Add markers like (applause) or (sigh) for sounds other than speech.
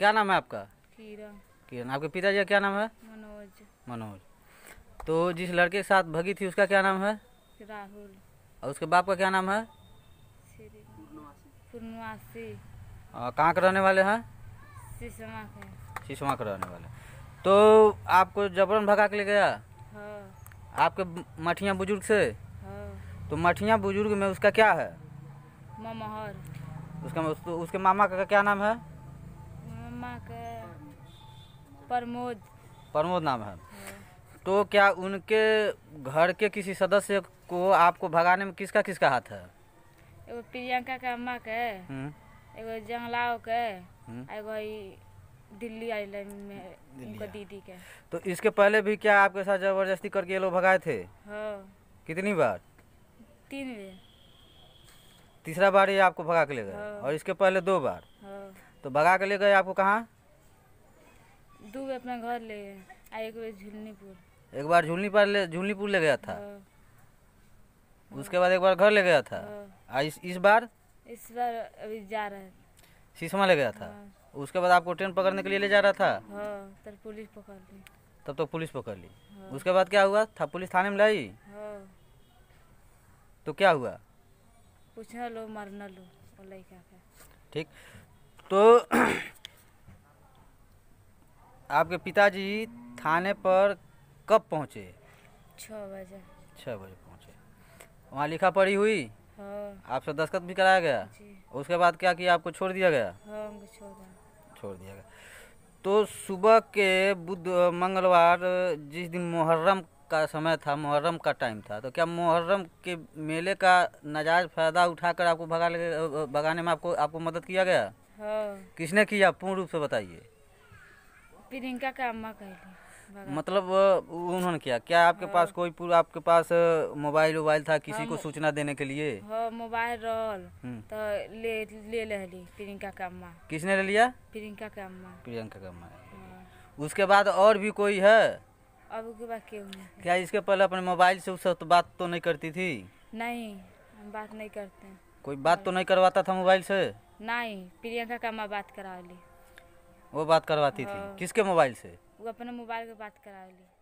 क्या नाम है आपका किरण किरण आपके पिताजी का क्या नाम है मनोज मनोज तो जिस लड़के के साथ भगी थी उसका क्या नाम है राहुल और उसके बाप का क्या नाम है कहाँ के रहने वाले हैं सिसमा के रहने वाले तो आपको जबरन भगा के ले गया हाँ। आपके मठिया बुजुर्ग से हाँ। तो मठिया बुजुर्ग में उसका क्या है उसका तो उसके मामा का क्या नाम है मामा के प्रमोद प्रमोद नाम है हाँ। तो क्या उनके घर के किसी सदस्य को आपको भगाने में किसका किसका हाथ है एगो प्रियंका के अम्मा के हम्म। एगो जंगलाओ के हम्म। एगो दिल्ली आइलैंड में उनका दीदी के तो इसके पहले भी क्या आपके साथ जबरदस्ती करके ये लोग भगाए थे हाँ कितनी बार तीन बार तीसरा बार ये आपको भगा के ले गए हाँ। और इसके पहले दो बार तो भगा के ले गए आपको कहाँ दो बजे अपना घर ले गए एक बार झुलनीपुर एक बार झुलनी झुलनीपुर ले झुलनीपुर ले गया था हाँ। उसके बाद एक बार घर ले गया था हाँ। आ इस इस बार इस बार अभी जा रहा है शीशमा ले गया था हाँ। उसके बाद आपको ट्रेन पकड़ने के लिए ले जा रहा था तब पुलिस पकड़ ली तब तो पुलिस पकड़ ली उसके बाद क्या हुआ था पुलिस थाने में लाई तो क्या हुआ पूछना लो मरना लो लड़का का ठीक तो (clears throat) आपके पिताजी थाने पर कब पहुँचे छः बजे छः बजे पहुँचे वहाँ लिखा पढ़ी हुई हाँ। आपसे दस्तखत भी कराया गया उसके बाद क्या किया आपको छोड़ दिया गया हाँ, छोड़ दिया छोड़ दिया गया तो सुबह के बुध मंगलवार जिस दिन मुहर्रम का समय था मुहर्रम का टाइम था तो क्या मुहर्रम के मेले का नजायज़ फ़ायदा उठाकर आपको भगा भगाने में आपको आपको मदद किया गया हाँ। किसने किया पूर्ण रूप से बताइए प्रियंका का अम्मा कहली मतलब उन्होंने किया क्या आपके हाँ। पास कोई पूरा आपके पास मोबाइल वोबाइल था किसी हाँ, को सूचना देने के लिए हाँ मोबाइल रोल हम्म। तो ले ले लहली प्रियंका का अम्मा किसने ले लिया प्रियंका का अम्मा प्रियंका का अम्मा हाँ। उसके बाद और भी कोई है अब उसके बाद क्यों क्या इसके पहले अपने मोबाइल से उस तो बात तो नहीं करती थी नहीं हम बात नहीं करते कोई बात तो नहीं करवाता था मोबाइल से नहीं प्रियंका का माँ बात करा ली वो बात करवाती थी हाँ। किसके मोबाइल से वो अपने मोबाइल से बात करा ली